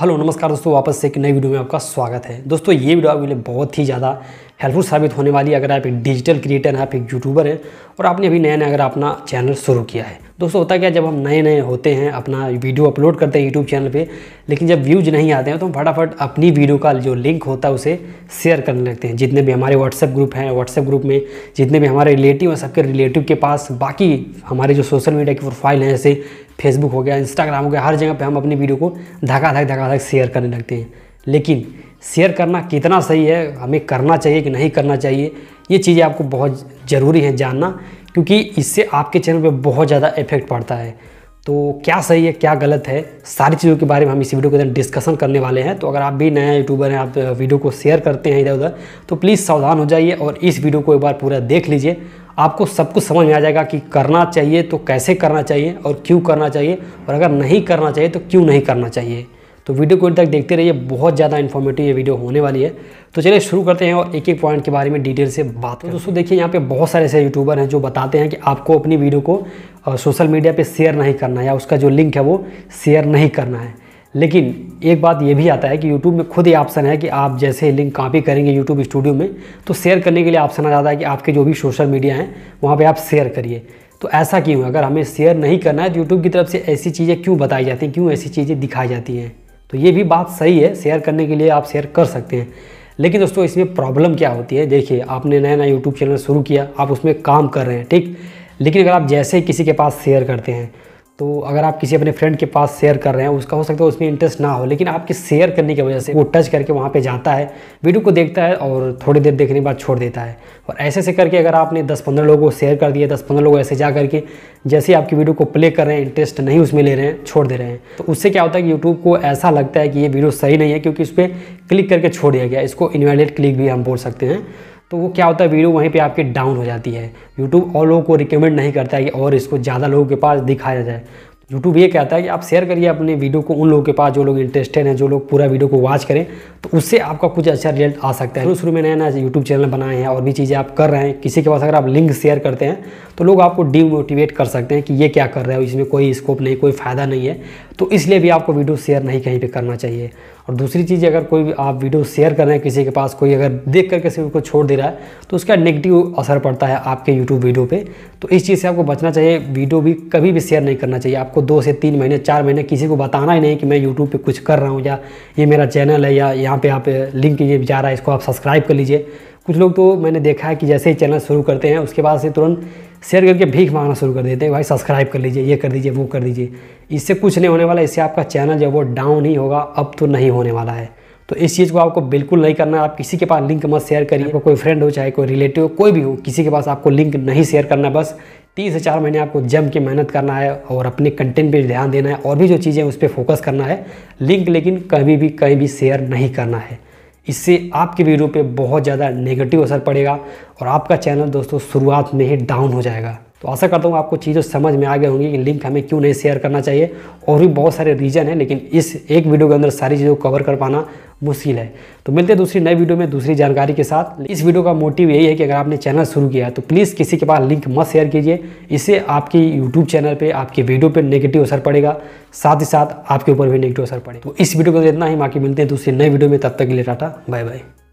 hello नमस्कार दोस्तों वापस से एक नई वीडियो में आपका स्वागत है दोस्तों ये वीडियो आपके लिए बहुत ही ज़्यादा हेल्पफुल साबित होने वाली है अगर आप एक डिजिटल क्रिएटर हैं आप एक यूट्यूबर हैं और आपने अभी नया नया अगर अपना चैनल शुरू किया है दोस्तों होता क्या जब हम नए नए होते हैं अपना वीडियो अपलोड करते हैं यूट्यूब चैनल पर लेकिन जब व्यूज़ नहीं आते हैं तो हम फटाफट अपनी वीडियो का जो लिंक होता है उसे शेयर करने लगते हैं जितने भी हमारे व्हाट्सएप ग्रुप हैं व्हाट्सएप ग्रुप में जितने भी हमारे रिलेटिव हैं सबके रिलेटिव के पास बाकी हमारे जो सोशल मीडिया की प्रोफाइल हैं जैसे फेसबुक हो गया इंस्टाग्राम हो गया हर जगह पर हम अपनी वीडियो को धका धक धका धक शेयर करने लगते हैं लेकिन शेयर करना कितना सही है हमें करना चाहिए कि नहीं करना चाहिए ये चीज़ें आपको बहुत ज़रूरी हैं जानना क्योंकि इससे आपके चैनल पे बहुत ज़्यादा इफेक्ट पड़ता है तो क्या सही है क्या गलत है सारी चीज़ों के बारे में हम इस वीडियो के अंदर डिस्कशन करने वाले हैं तो अगर आप भी नया यूट्यूबर हैं आप वीडियो को शेयर करते हैं इधर उधर तो प्लीज़ सावधान हो जाइए और इस वीडियो को एक बार पूरा देख लीजिए आपको सब कुछ समझ में आ जाएगा कि करना चाहिए तो कैसे करना चाहिए और क्यों करना चाहिए और अगर नहीं करना चाहिए तो क्यों नहीं करना चाहिए तो वीडियो को तक देखते रहिए बहुत ज़्यादा इन्फॉर्मेटिव ये वीडियो होने वाली है तो चलिए शुरू करते हैं और एक एक पॉइंट के बारे में डिटेल से बात करें तो दोस्तों देखिए यहाँ पे बहुत सारे ऐसे यूट्यूबर हैं जो बताते हैं कि आपको अपनी वीडियो को सोशल मीडिया पर शेयर नहीं करना है या उसका जो लिंक है वो शेयर नहीं करना है लेकिन एक बात ये भी आता है कि YouTube में खुद ही ऑप्शन है कि आप जैसे लिंक कॉपी करेंगे YouTube स्टूडियो में तो शेयर करने के लिए ऑप्शन आ जाता है कि आपके जो भी सोशल मीडिया हैं वहाँ पे आप शेयर करिए तो ऐसा क्यों है अगर हमें शेयर नहीं करना है तो यूट्यूब की तरफ से ऐसी चीज़ें क्यों बताई जाती हैं क्यों ऐसी चीज़ें दिखाई जाती हैं तो ये भी बात सही है शेयर करने के लिए आप शेयर कर सकते हैं लेकिन दोस्तों इसमें प्रॉब्लम क्या होती है देखिए आपने नया नया यूट्यूब चैनल शुरू किया आप उसमें काम कर रहे हैं ठीक लेकिन अगर आप जैसे किसी के पास शेयर करते हैं तो अगर आप किसी अपने फ्रेंड के पास शेयर कर रहे हैं उसका हो सकता है उसमें इंटरेस्ट ना हो लेकिन आपके शेयर करने की वजह से वो टच करके वहाँ पे जाता है वीडियो को देखता है और थोड़ी देर देखने के बाद छोड़ देता है और ऐसे ऐसे करके अगर आपने 10-15 लोगों को शेयर कर दिया 10-15 लोग ऐसे जा करके जैसे आपकी वीडियो को प्ले कर रहे हैं इंटरेस्ट नहीं उसमें ले रहे हैं छोड़ दे रहे हैं तो उससे क्या होता है कि यूट्यूब को ऐसा लगता है कि ये वीडियो सही नहीं है क्योंकि उस पर क्लिक करके छोड़ दिया गया इसको इन्वेलिड क्लिक भी हम बोल सकते हैं तो वो क्या होता है वीडियो वहीं पे आपके डाउन हो जाती है यूट्यूब और लोगों को रिकमेंड नहीं करता है कि और इसको ज़्यादा लोगों के पास दिखाया जाए यूट्यूब ये कहता है कि आप शेयर करिए अपने वीडियो को उन लोगों के पास जो लोग इंटरेस्टेड हैं जो लोग पूरा वीडियो को वॉच करें तो उससे आपका कुछ अच्छा रिजल्ट आ सकता है तो शुरू में नया नया यूट्यूब चैनल बनाए हैं और भी चीज़ें आप कर रहे हैं किसी के पास अगर आप लिंक शेयर करते हैं तो लोग आपको डीमोटिवेट कर सकते हैं कि ये क्या कर रहे हो इसमें कोई स्कोप नहीं कोई फ़ायदा नहीं है तो इसलिए भी आपको वीडियो शेयर नहीं कहीं पर करना चाहिए और दूसरी चीज़ अगर कोई आप वीडियो शेयर कर रहे हैं किसी के पास कोई अगर देख करके किसी को छोड़ दे रहा है तो उसका नेगेटिव असर पड़ता है आपके यूट्यूब वीडियो पर तो इस चीज़ से आपको बचना चाहिए वीडियो भी कभी भी शेयर नहीं करना चाहिए आपको आपको दो से तीन महीने चार महीने किसी को बताना ही नहीं कि मैं यूट्यूब पे कुछ कर रहा हूँ या ये मेरा चैनल है या यहाँ पे आप लिंक ये जा रहा है इसको आप सब्सक्राइब कर लीजिए कुछ लोग तो मैंने देखा है कि जैसे ही चैनल शुरू करते हैं उसके बाद से तुरंत शेयर करके भीख मांगना शुरू कर देते हैं भाई सब्सक्राइब कर लीजिए ये कर दीजिए वो कर दीजिए इससे कुछ नहीं होने वाला इससे आपका चैनल जो वो डाउन ही होगा अब तो नहीं होने वाला है तो इस चीज़ को आपको बिल्कुल नहीं करना आप किसी के पास लिंक मत शेयर करिए कोई फ्रेंड हो चाहे कोई रिलेटिव हो कोई भी हो किसी के पास आपको लिंक नहीं शेयर करना बस तीन से चार महीने आपको जम के मेहनत करना है और अपने कंटेंट पे ध्यान देना है और भी जो चीज़ें उस पर फोकस करना है लिंक लेकिन कभी भी कहीं भी शेयर नहीं करना है इससे आपके वीडियो पे बहुत ज़्यादा नेगेटिव असर पड़ेगा और आपका चैनल दोस्तों शुरुआत में ही डाउन हो जाएगा तो आशा करता हूँ आपको चीज़ें समझ में आ गई होंगी कि लिंक हमें क्यों नहीं शेयर करना चाहिए और भी बहुत सारे रीज़न हैं लेकिन इस एक वीडियो के अंदर सारी चीज़ों को कवर कर पाना मुश्किल है तो मिलते हैं दूसरी नई वीडियो में दूसरी जानकारी के साथ इस वीडियो का मोटिव यही है कि अगर आपने चैनल शुरू किया है तो प्लीज़ किसी के पास लिंक मत शेयर कीजिए इससे आपकी यूट्यूब चैनल पर आपके वीडियो पर नेगेटिव असर पड़ेगा साथ ही साथ आपके ऊपर भी नेगेटिव असर पड़ेगा तो इस वीडियो के अंदर इतना ही बाकी मिलते हैं दूसरी नए वीडियो में तब तक के लिए टाटा बाय बाय